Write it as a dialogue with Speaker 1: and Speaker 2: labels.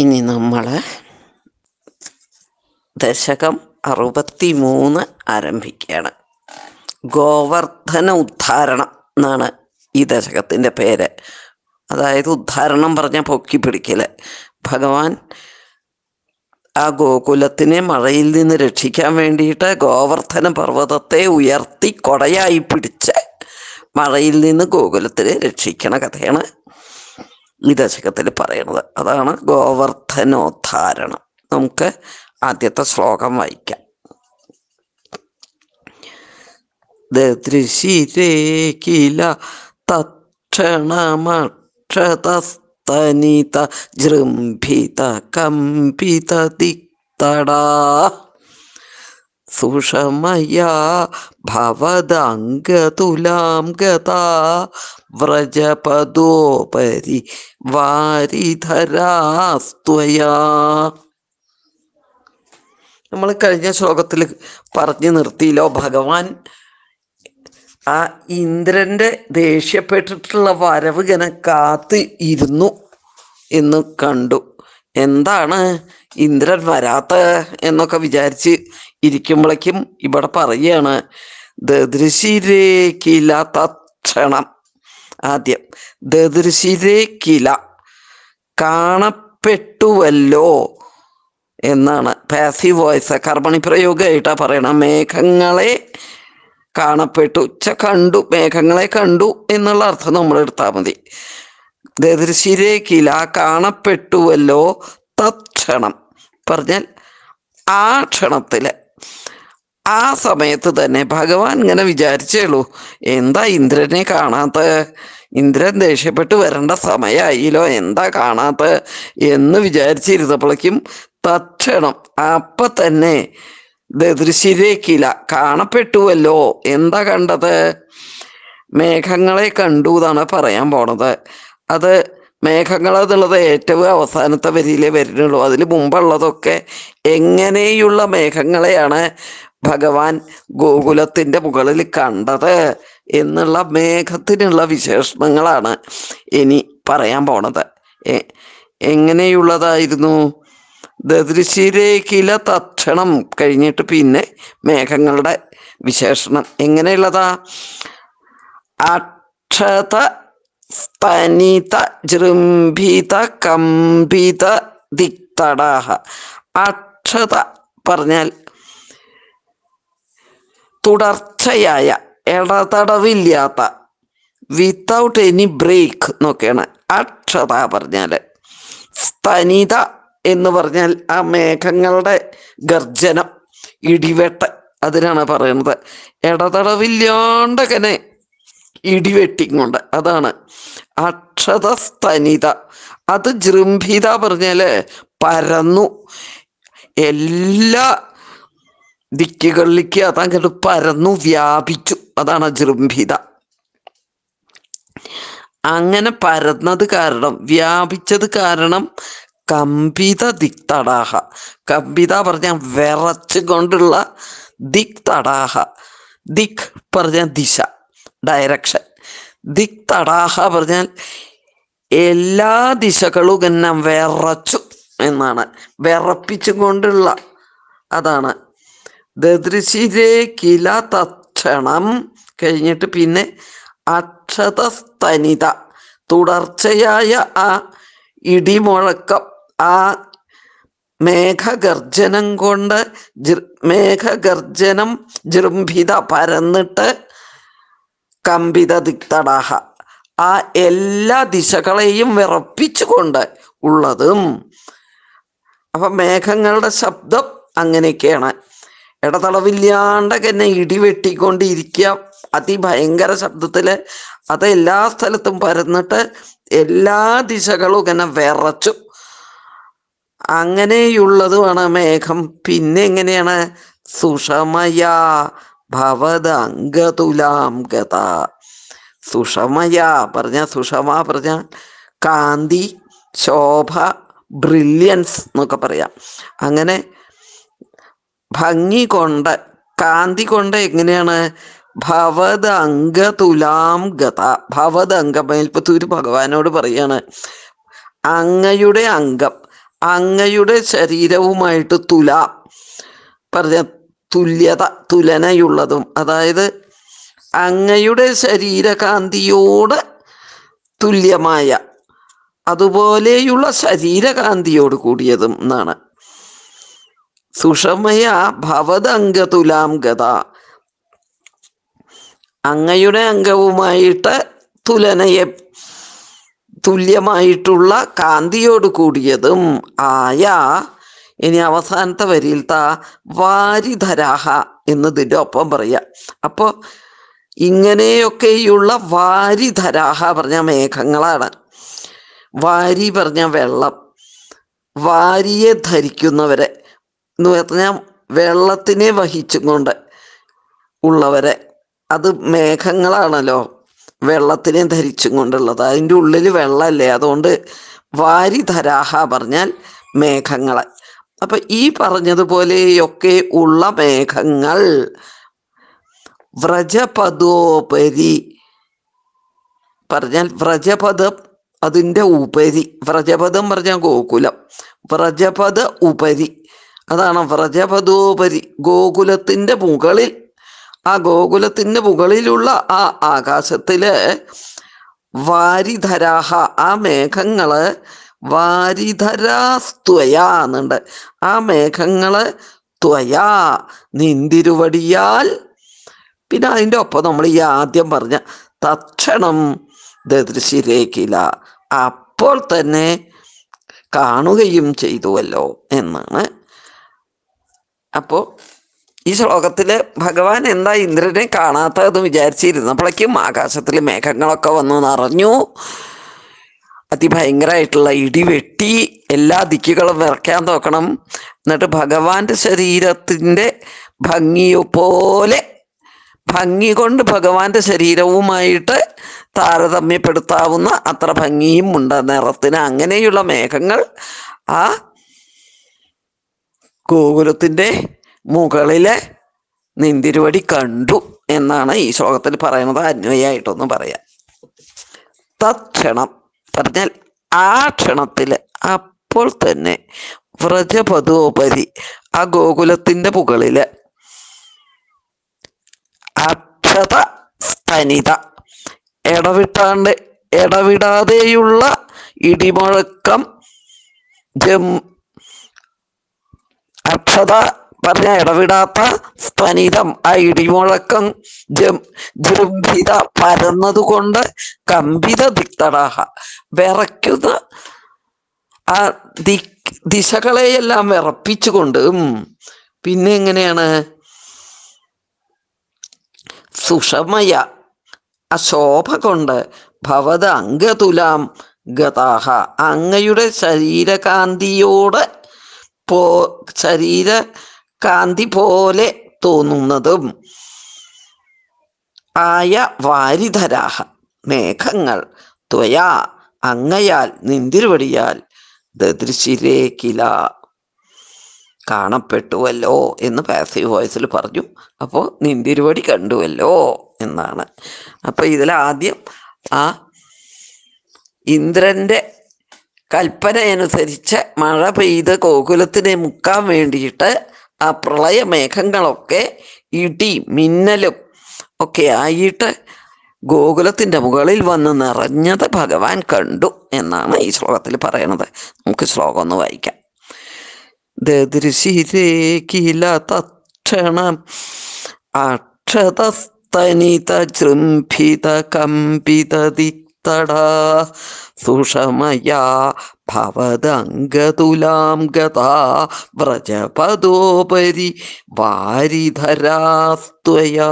Speaker 1: ഇനി നമ്മൾ ദശകം അറുപത്തി മൂന്ന് ആരംഭിക്കുകയാണ് ഗോവർദ്ധന ഉദ്ധാരണം എന്നാണ് ഈ ദശകത്തിൻ്റെ പേര് അതായത് ഉദ്ധാരണം പറഞ്ഞ പൊക്കി പിടിക്കൽ ഭഗവാൻ ആ ഗോകുലത്തിനെ മഴയിൽ നിന്ന് രക്ഷിക്കാൻ വേണ്ടിയിട്ട് ഗോവർദ്ധന പർവ്വതത്തെ ഉയർത്തി കൊടയായി പിടിച്ച് മഴയിൽ നിന്ന് ഗോകുലത്തിനെ രക്ഷിക്കണ കഥയാണ് ഈ പറയുന്നത് അതാണ് ഗോവർദ്ധനോദ്ധാരണം നമുക്ക് ആദ്യത്തെ ശ്ലോകം വായിക്കാം ദൃശിരേ തക്ഷണമക്ഷതസ്തനിത ജൃംഭിത കമ്പിത സുഷമയാ ഭവദംഗതുലാം ഗതാ വ്രജപദോപരി വാരിധരാസ്ത്വയാ നമ്മൾ കഴിഞ്ഞ ശ്ലോകത്തിൽ പറഞ്ഞു നിർത്തിയില്ലോ ഭഗവാൻ ആ ഇന്ദ്രന്റെ ദേഷ്യപ്പെട്ടിട്ടുള്ള വരവ് ഇങ്ങനെ കാത്ത് ഇരുന്നു എന്ന് കണ്ടു എന്താണ് ഇന്ദ്രൻ വരാത്ത എന്നൊക്കെ വിചാരിച്ച് ഇരിക്കുമ്പോഴേക്കും ഇവിടെ പറയുകയാണ് ദദൃശിരേക്കില തക്ഷണം ആദ്യം ദദൃശിരേക്കില കാണപ്പെട്ടുവല്ലോ എന്നാണ് പാസീവ് വോയിസ് കർമ്മണി പ്രയോഗമായിട്ടാണ് പറയണം മേഘങ്ങളെ കാണപ്പെട്ടു ഉച്ച കണ്ടു മേഘങ്ങളെ കണ്ടു എന്നുള്ള അർത്ഥം നമ്മൾ എടുത്താൽ മതി ദദൃശിരേക്കില കാണപ്പെട്ടുവല്ലോ തക്ഷണം പറഞ്ഞാൽ ആ ക്ഷണത്തിൽ ആ സമയത്ത് തന്നെ ഭഗവാൻ ഇങ്ങനെ വിചാരിച്ചേളൂ എന്താ ഇന്ദ്രനെ കാണാത്ത ഇന്ദ്രൻ ദേഷ്യപ്പെട്ട് വരേണ്ട സമയമായില്ലോ എന്താ കാണാത്ത എന്ന് വിചാരിച്ചിരുന്നപ്പോഴേക്കും തക്ഷണം അപ്പം തന്നെ ദൃശ്യരേക്കില്ല കാണപ്പെട്ടുവല്ലോ എന്താ കണ്ടത് മേഘങ്ങളെ കണ്ടു എന്നാണ് പറയാൻ പോണത് അത് മേഘങ്ങൾ എന്നുള്ളത് ഏറ്റവും അവസാനത്തെ വരിയിലേ വരുന്നുള്ളൂ അതിന് മുമ്പുള്ളതൊക്കെ എങ്ങനെയുള്ള മേഘങ്ങളെയാണ് ഭഗവാൻ ഗോകുലത്തിൻ്റെ മുകളിൽ കണ്ടത് എന്നുള്ള മേഘത്തിനുള്ള വിശേഷണങ്ങളാണ് ഇനി പറയാൻ പോണത് എങ്ങനെയുള്ളതായിരുന്നു ദദൃശിരേഖില തക്ഷണം കഴിഞ്ഞിട്ട് പിന്നെ മേഘങ്ങളുടെ വിശേഷണം എങ്ങനെയുള്ളതാ അക്ഷത സ്തനിത ജൃംഭിത കമ്പിത ദിക്തടാഹ അക്ഷത പറഞ്ഞാൽ തുടർച്ചയായ ഇടതടവില്ലാത്ത വിത്തൗട്ട് എനി ബ്രേക്ക് നോക്കിയാണ് അക്ഷത പറഞ്ഞാൽ സ്തനിത എന്ന് പറഞ്ഞാൽ ആ മേഘങ്ങളുടെ ഗർജനം ഇടിവെട്ട് അതിനാണ് പറയുന്നത് ഇടതടവില്ലാണ്ടങ്ങനെ ഇടിവെട്ടിങ്ങുണ്ട് അതാണ് അക്ഷതസ്തനിത അത് ജൃംഭിത പറഞ്ഞാൽ പരന്നു എല്ലാ ദിക്കുകളിലേക്ക് അതങ്ങനെ പരന്നു വ്യാപിച്ചു അതാണ് ജൃംഭിത അങ്ങനെ പരന്നത് കാരണം വ്യാപിച്ചത് കാരണം കമ്പിത ദിക് തടാഹ കമ്പിത പറഞ്ഞ വിറച്ചുകൊണ്ടുള്ള തടാഹ ദിക് പറഞ്ഞ ദിശ ഡയറക്ഷൻ ദിക് തടാഹ പറഞ്ഞാൽ എല്ലാ ദിശകളും എന്നെ വിറച്ചു എന്നാണ് വിറപ്പിച്ചും കൊണ്ടുള്ള അതാണ് ദദൃശിരേ കില തക്ഷണം കഴിഞ്ഞിട്ട് പിന്നെ അക്ഷതസ്തനിത തുടർച്ചയായ ആ ഇടിമുഴക്കം ആ മേഘഗർജനം കൊണ്ട് മേഘഗർജനം ജൃംഭിത പരന്നിട്ട് കമ്പിത തിക്തടാഹ ആ എല്ലാ ദിശകളെയും വിറപ്പിച്ചുകൊണ്ട് ഉള്ളതും അപ്പം മേഘങ്ങളുടെ ശബ്ദം അങ്ങനെയൊക്കെയാണ് ഇടതളവില്ലാണ്ട് തന്നെ വെട്ടിക്കൊണ്ടിരിക്കുക അതിഭയങ്കര ശബ്ദത്തിൽ അത് എല്ലാ സ്ഥലത്തും പരന്നിട്ട് എല്ലാ ദിശകളും ഇങ്ങനെ വിറച്ചു അങ്ങനെയുള്ളതുമാണ് മേഘം പിന്നെ എങ്ങനെയാണ് സുഷമയാ ഭവദംഗതുലാം ഗത സുഷമയാ പറഞ്ഞ സുഷമ പറഞ്ഞ കാന്തി ശോഭ ബ്രില്യൻസ് എന്നൊക്കെ പറയാം അങ്ങനെ ഭംഗി കൊണ്ട് കാന്തി കൊണ്ട് എങ്ങനെയാണ് ഭവദംഗ തുലാം ഗത ഭവദംഗം മേൽപ്പത്തൂര് ഭഗവാനോട് പറയാണ് അങ്ങയുടെ അംഗം അങ്ങയുടെ ശരീരവുമായിട്ട് തുലാം പറഞ്ഞ തുല്യത തുലനയുള്ളതും അതായത് അങ്ങയുടെ ശരീരകാന്തിയോട് തുല്യമായ അതുപോലെയുള്ള ശരീരകാന്തിയോട് കൂടിയതും എന്നാണ് സുഷമയ ഭവതംഗതുലാം ഗത അങ്ങയുടെ അംഗവുമായിട്ട് തുലനയെ തുല്യമായിട്ടുള്ള കാന്തിയോട് കൂടിയതും ആയ ഇനി അവസാനത്തെ വരിയിൽ താ വാരിധരാഹ എന്നതിൻ്റെ ഒപ്പം പറയുക അപ്പോൾ ഇങ്ങനെയൊക്കെയുള്ള വാരിധരാഹ പറഞ്ഞ മേഘങ്ങളാണ് വാരി പറഞ്ഞ വെള്ളം വാരിയെ ധരിക്കുന്നവരെ എന്ന് പറഞ്ഞാൽ വെള്ളത്തിനെ വഹിച്ചും കൊണ്ട് ഉള്ളവരെ അത് മേഘങ്ങളാണല്ലോ വെള്ളത്തിനെ ധരിച്ചും കൊണ്ടുള്ളത് അതിൻ്റെ ഉള്ളിൽ വെള്ളമല്ലേ അതുകൊണ്ട് വാരിധരാഹ പറഞ്ഞാൽ മേഘങ്ങളെ അപ്പൊ ഈ പറഞ്ഞതുപോലെയൊക്കെ ഉള്ള മേഘങ്ങൾ വ്രജപദോപരി പറഞ്ഞാൽ വ്രജപദം അതിൻ്റെ ഉപരി വ്രജപദം പറഞ്ഞാൽ ഗോകുലം വ്രജപദ ഉപരി അതാണ് വ്രജപദോപരി ഗോകുലത്തിൻ്റെ മുകളിൽ ആ ഗോകുലത്തിൻ്റെ മുകളിലുള്ള ആ ആകാശത്തിൽ വാരിധരാഹ ആ മേഘങ്ങള് വാരിധരാസ്ത്വയാ എന്നുണ്ട് ആ മേഘങ്ങള് ത്വയാ നിന്തിരുവടിയാൽ പിന്നെ അതിൻ്റെ ഒപ്പം നമ്മൾ ഈ ആദ്യം പറഞ്ഞ തക്ഷണം ദദൃശിരേക്കില്ല അപ്പോൾ തന്നെ കാണുകയും ചെയ്തുവല്ലോ എന്നാണ് അപ്പോൾ ഈ ശ്ലോകത്തിൽ ഭഗവാൻ എന്താ ഇന്ദ്രനെ കാണാത്തതെന്ന് വിചാരിച്ചിരുന്നപ്പോഴേക്കും ആകാശത്തിൽ മേഘങ്ങളൊക്കെ വന്നു നിറഞ്ഞു അതിഭയങ്കരമായിട്ടുള്ള ഇടിവെട്ടി എല്ലാ ദിക്കുകളും വിറയ്ക്കാൻ നോക്കണം എന്നിട്ട് ഭഗവാന്റെ ശരീരത്തിൻ്റെ ഭംഗി പോലെ ഭംഗി കൊണ്ട് ഭഗവാന്റെ ശരീരവുമായിട്ട് താരതമ്യപ്പെടുത്താവുന്ന അത്ര ഭംഗിയും ഉണ്ട് നിറത്തിന് അങ്ങനെയുള്ള മേഘങ്ങൾ ആ ഗോകുലത്തിൻ്റെ മുകളിലെ നിന്തിരുവടി കണ്ടു എന്നാണ് ഈ ശ്ലോകത്തിൽ പറയുന്നത് അന്വയായിട്ടൊന്ന് പറയാം തത്ക്ഷണം പറഞ്ഞാൽ ആ ക്ഷണത്തിൽ അപ്പോൾ തന്നെ വ്രജപദോപരി ആ ഗോകുലത്തിൻ്റെ മുകളില് അക്ഷത സ്തനിത ഇടവിട്ടാണ്ട് ഇടവിടാതെയുള്ള ഇടിമുഴക്കം ജം അക്ഷത പറഞ്ഞ ഇടവിടാത്ത സ്തനിതം ആ ഇടിമുഴക്കം ജൃംഭിത പരന്നതുകൊണ്ട് കമ്പിത ദിക്തടാഹ വിറയ്ക്കുന്ന ആ ദി ദിശകളെയെല്ലാം വിറപ്പിച്ചുകൊണ്ടും പിന്നെ എങ്ങനെയാണ് സുഷമയ ആ ശോഭ കൊണ്ട് ഭവത അംഗതുലാം ഗതാഹ അങ്ങയുടെ ശരീരകാന്തിയോട് പോ ശരീര കാന്തി പോലെ തോന്നുന്നതും ആയ വാരിധരാഹ മേഘങ്ങൾ ത്വയാ അങ്ങയാൽ നിന്തിരുവടിയാൽ ദദൃശിരേ കാണപ്പെട്ടുവല്ലോ എന്ന് പാസീവ് വോയിസിൽ പറഞ്ഞു അപ്പോൾ നിന്തിരുവടി കണ്ടുവല്ലോ എന്നാണ് അപ്പോൾ ഇതിലാദ്യം ആ ഇന്ദ്രൻ്റെ കൽപ്പനയനുസരിച്ച് മഴ പെയ്ത് ഗോകുലത്തിനെ മുക്കാൻ വേണ്ടിയിട്ട് ആ പ്രളയമേഘങ്ങളൊക്കെ ഇടി മിന്നലും ഒക്കെ ആയിട്ട് ഗോകുലത്തിൻ്റെ മുകളിൽ വന്ന് നിറഞ്ഞത് ഭഗവാൻ കണ്ടു എന്നാണ് ഈ ശ്ലോകത്തിൽ പറയണത് നമുക്ക് ശ്ലോകം ഒന്ന് വായിക്കാം ദദൃശിരേഖില തക്ഷണം അക്ഷതസ്തനിതജൃംഭിത കമ്പിതദിക്തടാ സുഷമയാ ഭവദംഗതുലാം ഗതാ വ്രജപദോപരി വാരിധരാസ്ത്വയാ